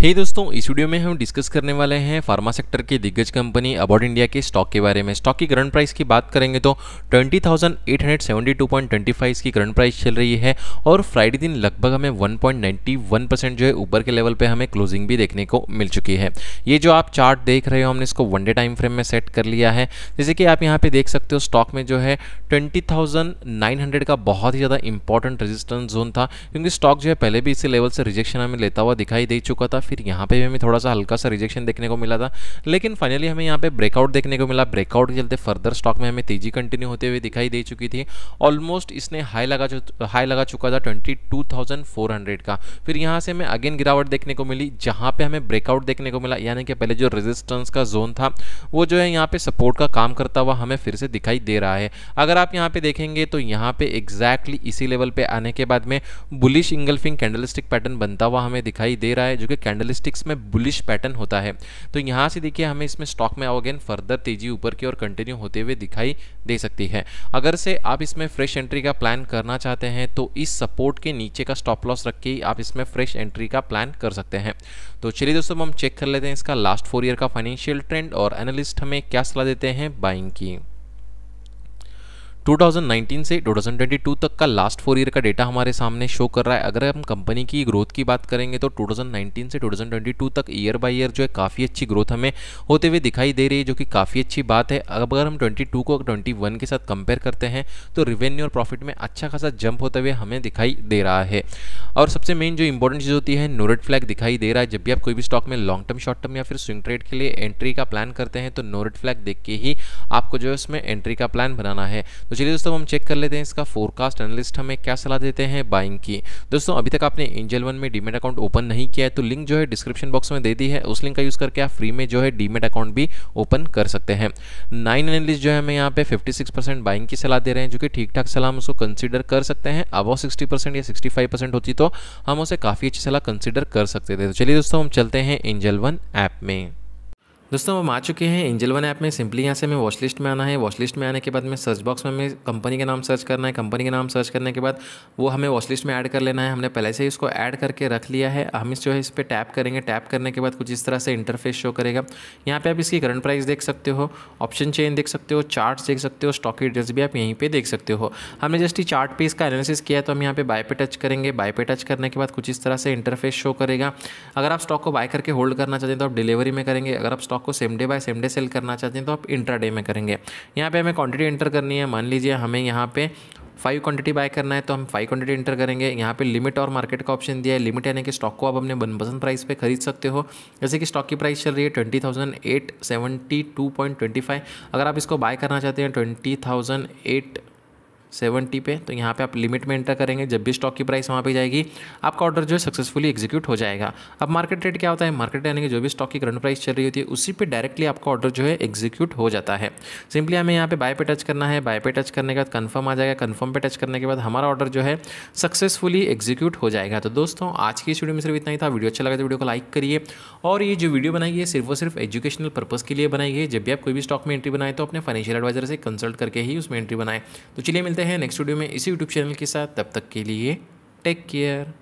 हे hey दोस्तों इस video में हम डिस्कस करने वाले हैं फार्मा सेक्टर की दिग्गज कंपनी अबाउट इंडिया के स्टॉक के बारे में स्टॉक की करंट प्राइस की बात करेंगे तो 20,872.25 की करंट प्राइस चल रही है और फ्राइडे दिन लगभग हमें 1.91 परसेंट जो है ऊपर के लेवल पे हमें क्लोजिंग भी देखने को मिल चुकी है ये जो आप चार्ट देख रहे हो हमने इसको वन डे टाइम फ्रेम में सेट कर लिया है जैसे कि आप यहाँ पर देख सकते हो स्टॉक में जो है ट्वेंटी का बहुत ही ज़्यादा इंपॉर्टेंट रजिस्टेंस जोन था क्योंकि स्टॉक जो है पहले भी इसी लेवल से रिजेक्शन हमें लेता हुआ दिखाई दे चुका था फिर यहाँ पे भी हमें थोड़ा सा हल्का सा रिजेक्शन देखने को मिला था लेकिन फाइनली हमें यहाँ पे ब्रेकआउट देखने को मिला ब्रेकआउट के चलते फर्दर स्टॉक में हमें तेजी कंटिन्यू होते हुए दिखाई दे चुकी थी ऑलमोस्ट इसने हाई लगा हाई लगा चुका था ट्वेंटी का फिर यहाँ से हमें अगेन गिरावट देखने को मिली जहाँ पर हमें ब्रेकआउट देखने को मिला यानी कि पहले जो रेजिस्टेंस का जोन था वो जो है यहाँ पर सपोर्ट का काम करता हुआ हमें फिर से दिखाई दे रहा है अगर आप यहाँ पर देखेंगे तो यहाँ पर एग्जैक्टली इसी लेवल पर आने के बाद में बुलिश इंगल्फिंग कैंडलस्टिक पैटर्न बनता हुआ हमें दिखाई दे रहा है जो कि कैंडलिस्टिक्स में बुलिश पैटर्न होता है तो यहाँ से देखिए हमें इसमें स्टॉक में अगेन फर्दर तेजी ऊपर की ओर कंटिन्यू होते हुए दिखाई दे सकती है अगर से आप इसमें फ्रेश एंट्री का प्लान करना चाहते हैं तो इस सपोर्ट के नीचे का स्टॉप लॉस रख के आप इसमें फ्रेश एंट्री का प्लान कर सकते हैं तो चलिए दोस्तों हम चेक कर लेते हैं इसका लास्ट फोर ईयर का फाइनेंशियल ट्रेंड और एनालिस्ट हमें क्या सलाह देते हैं बाइंग की 2019 से 2022 तक का लास्ट फोर ईयर का डेटा हमारे सामने शो कर रहा है अगर हम कंपनी की ग्रोथ की बात करेंगे तो 2019 से 2022 तक ईयर बाय ईयर जो है काफ़ी अच्छी ग्रोथ हमें होते हुए दिखाई दे रही है जो कि काफ़ी अच्छी बात है अगर हम 22 को 21 के साथ कंपेयर करते हैं तो रिवेन्यू और प्रॉफिट में अच्छा खासा जंप होते हुए हमें दिखाई दे रहा है और सबसे मेन जो इंपॉर्टेंट चीज़ होती है नोरेट फ्लैग दिखाई दे रहा है जब भी आप कोई भी स्टॉक में लॉन्ग टर्म शॉर्ट टर्म या फिर स्विंग ट्रेड के लिए एंट्री का प्लान करते हैं तो नोरेट फ्लैग देख के ही आपको जो है उसमें एंट्री का प्लान बनाना है तो चलिए दोस्तों हम चेक कर लेते हैं इसका फोरकास्ट एनालिस्ट हमें क्या सलाह देते हैं बाइंग की दोस्तों अभी तक आपने एंजल वन में डीमेट अकाउंट ओपन नहीं किया है तो लिंक जो है डिस्क्रिप्शन बॉक्स में दे दी है उस लिंक का यूज़ करके आप फ्री में जो है डीमेट अकाउंट भी ओपन कर सकते हैं नाइन एनालिस्ट जो है हमें यहाँ पे फिफ्टी परसेंट बाइंग की सलाह दे रहे हैं जो कि ठीक ठाक सलाह हम उसको कंसिडर कर सकते हैं अब सिक्सटी परसेंट या सिक्सटी फाइव परसेंट होती तो हम उसे काफ़ी अच्छी सलाह कंसिडर कर सकते थे तो चलिए दोस्तों हम चलते हैं एंजल वन ऐप में दोस्तों हम आ चुके हैं एंजल वन ऐप में सिंपली यहाँ से हमें वॉच लिस्ट में आना है वॉच लिस्ट में आने के बाद में सर्च बॉक्स में हमें कंपनी का नाम सर्च करना है कंपनी का नाम सर्च करने के बाद वो हमें वॉच लिस्ट में ऐड कर लेना है हमने पहले से ही इसको ऐड करके रख लिया है हम इस जो है इस पर टैप करेंगे टैप करने के बाद कुछ इस तरह से इंटरफेस शो करेगा यहाँ पर आप इसकी करंट प्राइस देख सकते हो ऑप्शन चेन देख सकते हो चार्ट देख सकते हो स्टॉक की डिटेल्स भी आप यहीं पर देख सकते हो हमने जस्ट ही चार्ट पे इसका एनालिसिस किया तो हम यहाँ पर बाय पे टच करेंगे बाय पे टच करने के बाद कुछ इस तरह से इंटरफेस शो करेगा अगर आप स्टॉक को बाय करके होल्ड करना चाहते हैं तो आप डिलीवरी में करेंगे अगर आप स्टॉक स्टॉक को same day buy same day sell करना चाहते हैं तो आप इंट्रा डे में करेंगे यहाँ पे हमें क्वांटिटी एंटर करनी है मान लीजिए हमें यहाँ पे फाइव क्वांटिटी बाय करना है तो हम फाइव क्वांटिटी इंटर करेंगे यहाँ पे लिमिट और मार्केट का ऑप्शन दिया है लिमिट यानी कि स्टॉक को आप अपने मनपसंद प्राइस पे खरीद सकते हो जैसे कि स्टॉक की प्राइस चल रही है twenty thousand eight seventy two point twenty five अगर आप इसको बाय करना चाहते हैं ट्वेंटी थाउजेंड एट सेवेंटी पे तो यहाँ पे आप लिमिट में एंटर करेंगे जब भी स्टॉक की प्राइस वहाँ पे जाएगी आपका ऑर्डर जो है सक्सेसफुली एग्जीक्यूट हो जाएगा अब मार्केट रेट क्या होता है मार्केट यानी कि जो भी स्टॉक की करंट प्राइस चल रही होती है उसी पे डायरेक्टली आपका ऑर्डर जो है एग्जीक्यूट हो जाता है सिंपली हमें यहाँ पे बाय पे टच करना है बाय पे टच करने के बाद कन्फर्म आ जाएगा कन्फर्म पे टच करने के बाद हमारा ऑर्डर जो है सक्सेसफुली एग्जीक्यूट हो जाएगा तो दोस्तों आज की इस वीडियो में सिर्फ इतना ही था वीडियो अच्छा लगा तो वीडियो को लाइक करिए और ये जो वीडियो बनाई है सिर्फ और सिर्फ एजुकेशनल पर्पज़ के लिए बनाई है जब भी आप कोई भी स्टॉक में एंट्री बनाए तो अपने फाइनेंशियल एडवाइजर से कंसल्ट करके ही उसमें एंट्री बनाए तो चलिए मिलते मिलते हैं नेक्स्ट वीडियो में इसी यूट्यूब चैनल के साथ तब तक के लिए टेक केयर